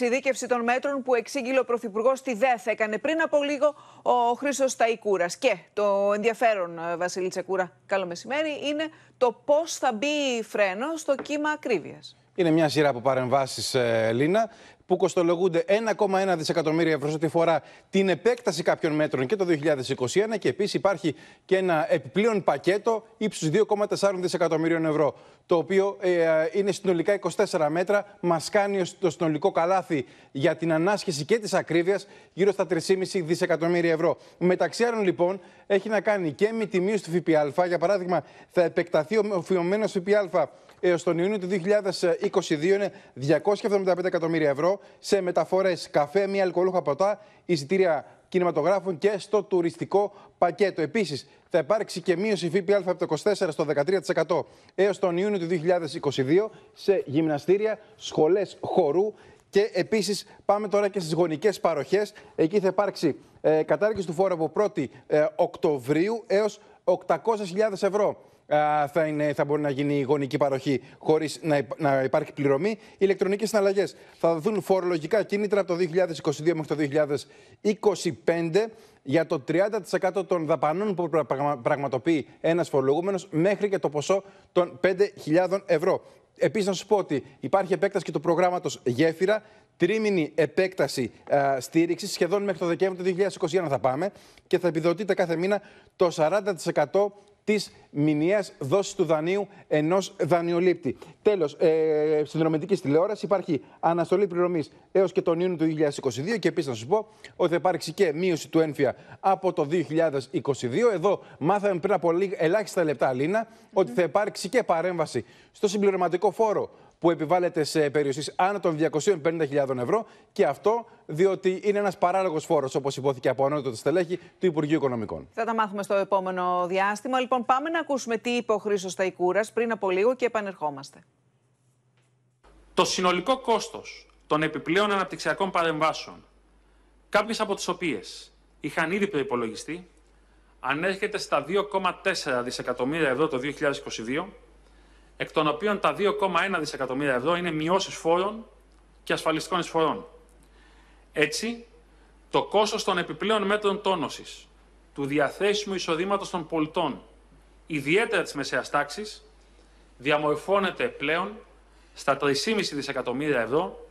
εξειδίκευση των μέτρων που εξήγηλε ο Πρωθυπουργός στη ΔΕΘ έκανε πριν από λίγο ο Χρήσο Ταϊκούρα. Και το ενδιαφέρον, ε, Βασίλη Τσεκούρα, καλό μεσημέρι, είναι το πώς θα μπει φρένο στο κύμα ακρίβειας. Είναι μια σειρά από παρεμβάσεις, ε, Λίνα, που κοστολογούνται 1,1 δισεκατομμύρια ευρώ σε ό,τι φορά την επέκταση κάποιων μέτρων και το 2021 και επίσης υπάρχει και ένα επιπλέον πακέτο ύψους 2,4 δισεκατομμύριων ευρώ το οποίο ε, είναι συνολικά 24 μέτρα. Μας κάνει το συνολικό καλάθι για την ανάσχεση και της ακρίβειας γύρω στα 3,5 δισεκατομμύρια ευρώ. Μεταξύ άλλων, λοιπόν, έχει να κάνει και με τη μείωση του ΦΠΑ. Για παράδειγμα, θα επεκταθεί ο μειωμένος ΦΠΑ έως τον Ιούνιο του 2022 είναι 275 εκατομμύρια ευρώ σε μεταφορές καφέ, μη αλκοολούχα ποτά, εισιτήρια κινηματογράφων και στο τουριστικό πακέτο. Επίσης, θα υπάρξει και μείωση ΦΠΑ από το 24% στο 13% έως τον Ιούνιο του 2022 σε γυμναστήρια, σχολές χορού. Και επίσης, πάμε τώρα και στις γονικές παροχές. Εκεί θα υπάρξει ε, του φόρου από 1η ε, Οκτωβρίου έως 800.000 ευρώ ε, θα, είναι, θα μπορεί να γίνει η γονική παροχή χωρίς να, να υπάρχει πληρωμή. Ηλεκτρονικές συναλλαγές θα δοθούν φορολογικά κίνητρα από το 2022 μέχρι το 2025 για το 30% των δαπανών που πραγματοποιεί ένας φορολογούμενος μέχρι και το ποσό των 5.000 ευρώ. Επίσης, να σου πω ότι υπάρχει επέκταση και του προγράμματος Γέφυρα, τρίμηνη επέκταση ε, στήριξη, σχεδόν μέχρι το Δεκέμβριο του 2021 θα πάμε και θα επιδοτείται κάθε μήνα το 40% της μηνιαίας δόσης του δανείου ενός δανειολήπτη. Τέλος, ε, συνδρομητικής τηλεόρασης υπάρχει αναστολή πληρωμής έως και τον Ιούνιο του 2022 και επίσης να σου πω ότι θα υπάρξει και μείωση του ένφια από το 2022. Εδώ μάθαμε πριν από ελάχιστα λεπτά, Λίνα, ότι θα υπάρξει και παρέμβαση στο συμπληρωματικό φόρο που επιβάλλεται σε περιουσίε άνω των 250.000 ευρώ και αυτό διότι είναι ένας παράλογος φόρος, όπως υπόθηκε από το στελέχη του Υπουργείου Οικονομικών. Θα τα μάθουμε στο επόμενο διάστημα. Λοιπόν, πάμε να ακούσουμε τι είπε ο Χρήστος Ταϊκούρας πριν από λίγο και επανερχόμαστε. Το συνολικό κόστος των επιπλέον αναπτυξιακών παρεμβάσεων, κάποιες από τις οποίες είχαν ήδη προϋπολογιστεί, ανέρχεται στα 2,4 δισεκατομμύρια ευρώ το 2022 εκ των οποίων τα 2,1 δισεκατομμύρια ευρώ είναι μειώσεις φόρων και ασφαλιστικών εισφορών. Έτσι, το κόστος των επιπλέον μέτρων τόνωσης, του διαθέσιμου εισοδήματος των πολιτών, ιδιαίτερα της μεσαίας τάξης, διαμορφώνεται πλέον στα 3,5 δισεκατομμύρια ευρώ